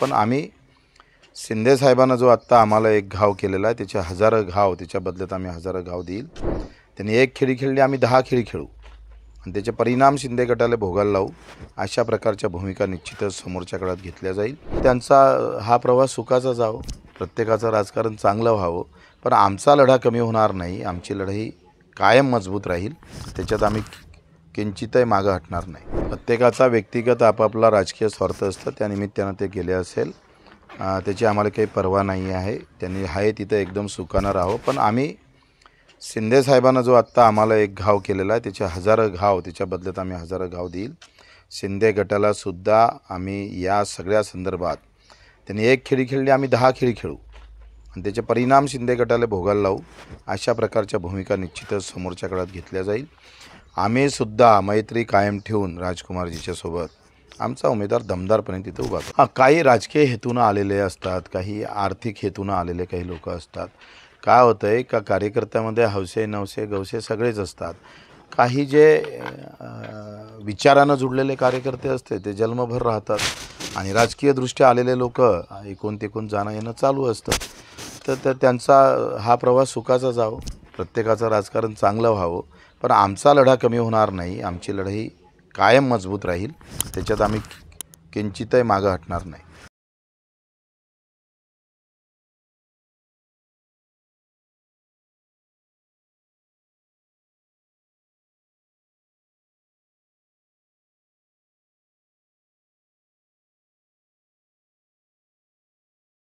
पण आम्ही शिंदेसाहेबांना जो आत्ता आम्हाला एक घाव केलेला आहे त्याचे हजारं घाव त्याच्या बदल्यात आम्ही हजारं घाव देईल त्यांनी एक खेळी खेळली आम्ही दहा खेळी खेळू आणि त्याचे परिणाम शिंदे गटाला भोगायला लावू अशा प्रकारच्या भूमिका निश्चितच समोरच्या काळात घेतल्या जाईल त्यांचा हा प्रवास सुखाचा जावं प्रत्येकाचं राजकारण चांगलं व्हावं पण आमचा लढा कमी होणार नाही आमची लढाई कायम मजबूत राहील त्याच्यात आम्ही किंचितही मागं हटणार नाही प्रत्येकाचा व्यक्तिगत आपापला राजकीय स्वार्थ असतं त्यानिमित्तानं ते केले असेल त्याची आम्हाला काही पर्वा नाही आहे त्यांनी आहे तिथं एकदम सुखानं राहो पण आम्ही शिंदे साहेबांना जो आत्ता आम्हाला एक घाव केलेला आहे त्याचे हजारं घाव त्याच्या बदल्यात आम्ही हजारं घाव देईल शिंदे गटालासुद्धा आम्ही या सगळ्या संदर्भात त्यांनी एक खेळी खेळली आम्ही दहा खेळी खेळू आणि त्याचे परिणाम शिंदे गटाला भोगायला लावू अशा प्रकारच्या भूमिका निश्चितच समोरच्या काळात घेतल्या जाईल आम्हीसुद्धा मैत्री कायम ठेवून राजकुमारजीच्यासोबत सोबत आमचा उमेदवार दमदारपणे तिथे उभा हा काही राजकीय हेतूनं आलेले असतात काही आर्थिक हेतूनं आलेले काही लोक असतात काय होतं आहे का कार्यकर्त्यामध्ये हौसे नवसे गवसे सगळेच असतात काही जे विचारानं जुडलेले कार्यकर्ते असते ते जन्मभर राहतात आणि राजकीयदृष्ट्या आलेले लोक एकूण तिकून जाणं येणं चालू असतं तर त्यांचा हा प्रवास सुखाचा जावं प्रत्येकाचं राजकारण चांगलं व्हावं पण आमचा लढा कमी होणार नाही आमची लढाई कायम मजबूत राहील त्याच्यात आम्ही किंचितही मागं हटणार नाही